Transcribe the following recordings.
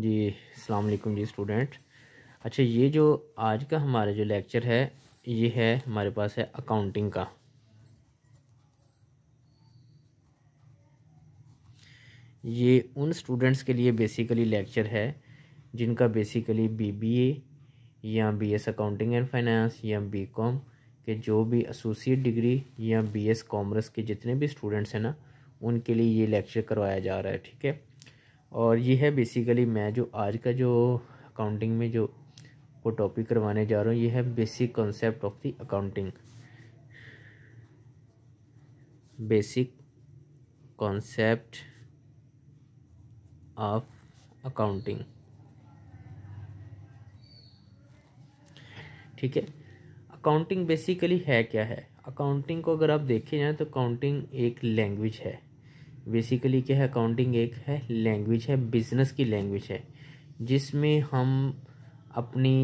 जी अस्सलाम वालेकुम जी स्टूडेंट अच्छा ये जो आज का हमारा जो लेक्चर है ये है हमारे पास है अकाउंटिंग का ये उन स्टूडेंट्स के लिए बेसिकली लेक्चर है जिनका बेसिकली बीबीए या बीएस अकाउंटिंग एंड फाइनेंस या बीकॉम के जो भी एसोसिएट डिग्री या बीएस कॉमर्स के जितने भी स्टूडेंट्स हैं ना उनके लिए ये लेक्चर करवाया जा रहा है ठीक है और ये है बेसिकली मैं जो आज का जो अकाउंटिंग में जो वो टॉपिक करवाने जा रहा हूँ ये है basic concept of the accounting basic concept of accounting ठीक है अकाउंटिंग बेसिकली है क्या है अकाउंटिंग को अगर आप देखे जाए तो अकाउंटिंग एक लैंग्वेज है बेसिकली क्या है अकाउंटिंग एक है लैंग्वेज है बिजनेस की लैंग्वेज है जिसमें हम अपनी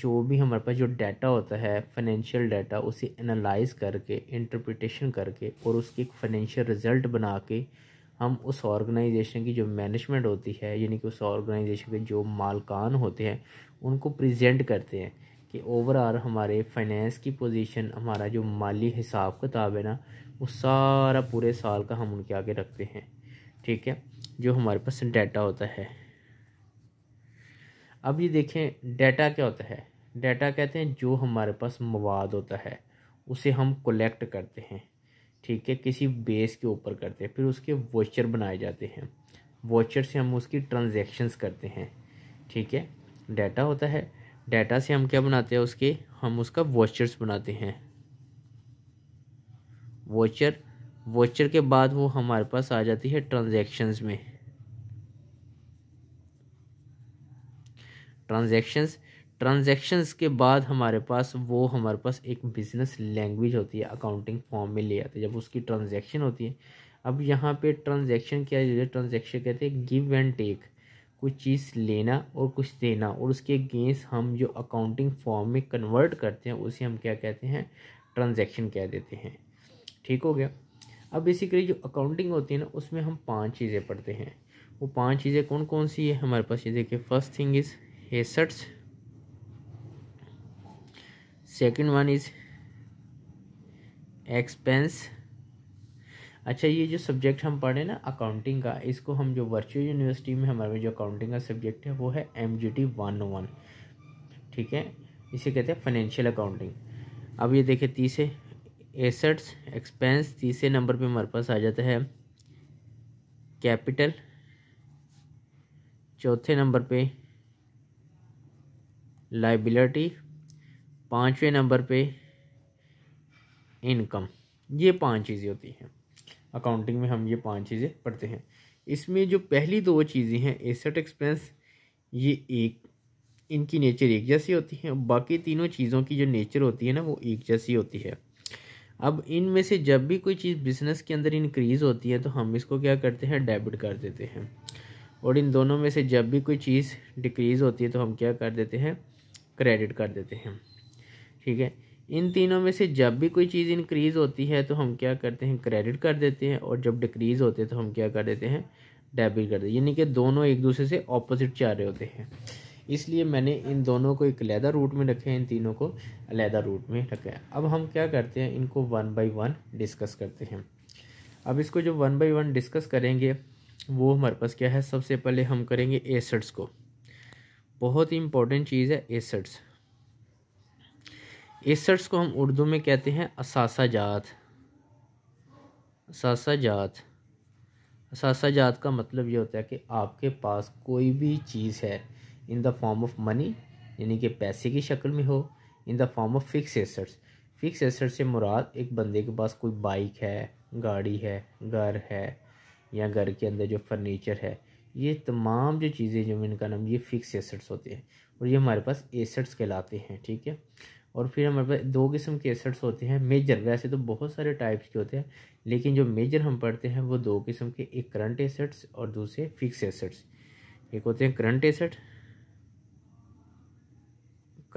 जो भी हमारे पास जो डाटा होता है फाइनेंशियल डाटा उसे एनालाइज करके इंटरप्रिटेशन करके और उसकी एक फाइनेंशियल रिजल्ट बना के हम उस ऑर्गेनाइजेशन की जो मैनेजमेंट होती है यानी कि उस ऑर्गेनाइजेशन के जो मालकान होते हैं उनको प्रेजेंट करते हैं कि ओवरऑल हमारे फाइनेंस की पोजीशन हमारा जो माली हिसाब किताब है ना वो सारा पूरे साल का हम उनके आगे रखते हैं ठीक है जो हमारे पास डाटा होता है अब ये देखें डाटा क्या होता है डाटा कहते हैं जो हमारे पास मवाद होता है उसे हम कलेक्ट करते हैं ठीक है किसी बेस के ऊपर करते हैं फिर उसके वॉचर बनाए जाते हैं वॉचर से हम उसकी ट्रांजेक्शन्स करते हैं ठीक है डाटा होता है डाटा से हम क्या बनाते हैं उसके हम उसका वॉचर्स बनाते हैं वोचर वोचर के बाद वो हमारे पास आ जाती है ट्रांज़ेक्शन्स में ट्रांज़ेक्शन्स ट्रांज़ेक्शन्स के बाद हमारे पास वो हमारे पास एक बिजनेस लैंग्वेज होती है अकाउंटिंग फॉर्म में ले आते हैं जब उसकी ट्रांजेक्शन होती है अब यहाँ पे ट्रांज़ेक्शन क्या है ट्रांजेक्शन कहते हैं गिव एंड टेक कुछ चीज़ लेना और कुछ देना और उसके अगेंस्ट हम जो अकाउंटिंग फॉर्म में कन्वर्ट करते हैं उसे हम क्या कहते हैं ट्रांज़ेक्शन कह देते हैं ठीक हो गया अब बेसिकली जो अकाउंटिंग होती है ना उसमें हम पांच चीज़ें पढ़ते हैं वो पांच चीज़ें कौन कौन सी है हमारे पास ये देखिए first thing is assets second one is expense अच्छा ये जो सब्जेक्ट हम पढ़े ना अकाउंटिंग का इसको हम जो वर्चुअल यूनिवर्सिटी में हमारे जो अकाउंटिंग का सब्जेक्ट है वो है M G T one one ठीक है इसे कहते हैं फाइनेंशियल अकाउंटिंग अब ये देखिए तीसरे एसेट्स एक्सपेंस तीसरे नंबर पे हमारे पास आ जाता है कैपिटल चौथे नंबर पे लाइबिलिटी पाँचवें नंबर पे इनकम ये पांच चीज़ें होती हैं अकाउंटिंग में हम ये पांच चीज़ें पढ़ते हैं इसमें जो पहली दो चीज़ें हैं एसेट एक्सपेंस ये एक इनकी नेचर एक जैसी होती है बाकी तीनों चीज़ों की जो नेचर होती है ना वो एक जैसी होती है अब इनमें से जब भी कोई चीज़ बिजनेस के अंदर इंक्रीज़ होती है तो हम इसको क्या करते हैं डेबिट कर देते हैं और इन दोनों में से जब भी कोई चीज़ डिक्रीज़ होती है तो हम क्या कर देते हैं क्रेडिट कर देते हैं ठीक है इन तीनों में से जब भी कोई चीज़ इंक्रीज़ होती है तो हम क्या करते हैं क्रेडिट कर देते हैं और जब डिक्रीज़ होते हैं तो हम क्या कर देते हैं डेबिट कर देते हैं यानी कि दोनों एक दूसरे से ऑपोजिट चाह रहे होते हैं इसलिए मैंने इन दोनों को एक अलहदा रूट में रखे हैं इन तीनों को अलहदा रूट में रखे हैं अब हम क्या करते हैं इनको वन बाई वन डिस्कस करते हैं अब इसको जो वन बाई वन डिस्कस करेंगे वो हमारे पास क्या है सबसे पहले हम करेंगे एसड्स को बहुत ही इम्पोर्टेंट चीज़ है एसड्स एसड्स को हम उर्दू में कहते हैं असासा जात असासा जात असासा जात का मतलब ये होता है कि आपके पास कोई भी चीज़ है in the form of money यानी कि पैसे की शक्ल में हो in the form of fix assets fix asset से मुराद एक बंदे के पास कोई बाइक है गाड़ी है घर है या घर के अंदर जो फर्नीचर है ये तमाम जो चीज़ें जो इनका नाम ये फिक्स एसेट्स होते हैं और ये हमारे पास एसेट्स कहलाते हैं ठीक है और फिर हमारे पास दो किस्म के एसेट्स होते हैं मेजर वैसे तो बहुत सारे टाइप्स के होते हैं लेकिन जो मेजर हम पढ़ते हैं वो दो किस्म के एक करंट एसेट्स और दूसरे फिक्स एसेट्स एक होते हैं करंट एसेट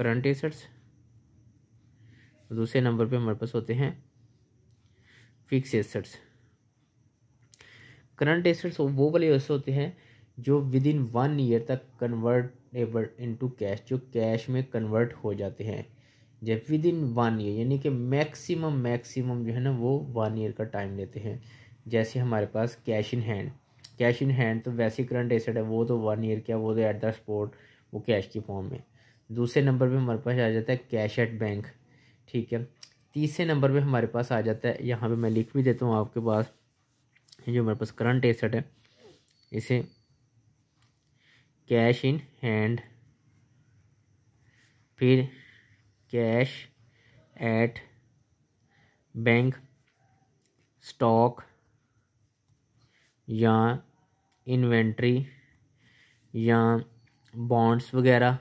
करंट एसेट्स दूसरे नंबर पे हमारे पास होते हैं फिक्स एसेट्स करंट एसेट्स वो वाले ऐसे होते हैं जो विद इन वन ईयर तक कन्वर्टेबल इनटू कैश जो कैश में कन्वर्ट हो जाते हैं जब विद इन वन ईयर यानी कि मैक्सिमम मैक्सिमम जो है ना वो वन ईयर का टाइम लेते हैं जैसे हमारे पास cash in hand cash in hand तो वैसे करंट एसेट है वो तो वन ईयर क्या वो तो एट द स्पॉट वो कैश की फॉर्म में दूसरे नंबर पे हमारे पास आ जाता है कैश एट बैंक ठीक है तीसरे नंबर पे हमारे पास आ जाता है यहाँ पे मैं लिख भी देता हूँ आपके पास जो हमारे पास करंट एसेट है इसे कैश इन हैंड फिर कैश एट बैंक स्टॉक या इन्वेंट्री या बॉन्ड्स वगैरह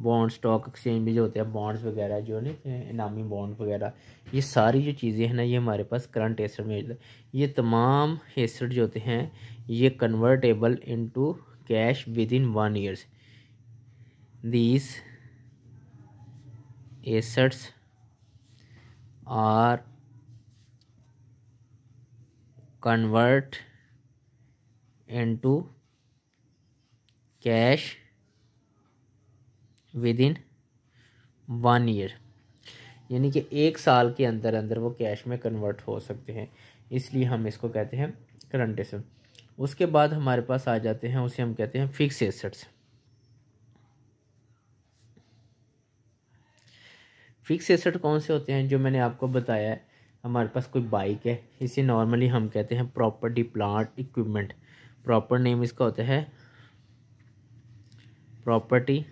बॉन्ड स्टॉक एक्सचेंज भी जो होते हैं बॉन्ड्स वगैरह जो है इनामी बॉन्ड वगैरह ये सारी जो चीज़ें हैं ना ये हमारे पास करंट एसेट में ये तमाम एसेट जो होते हैं ये convertible into cash within one years these assets are convert into cash within one year यानी कि एक साल के अंदर अंदर वो कैश में कन्वर्ट हो सकते हैं इसलिए हम इसको कहते हैं करंट एसेट उसके बाद हमारे पास आ जाते हैं उसे हम कहते हैं फिक्स एसेट्स फिक्स एसेट कौन से होते हैं जो मैंने आपको बताया है हमारे पास कोई बाइक है इसे नॉर्मली हम कहते हैं property plant equipment proper name इसका होता है प्रॉपर्टी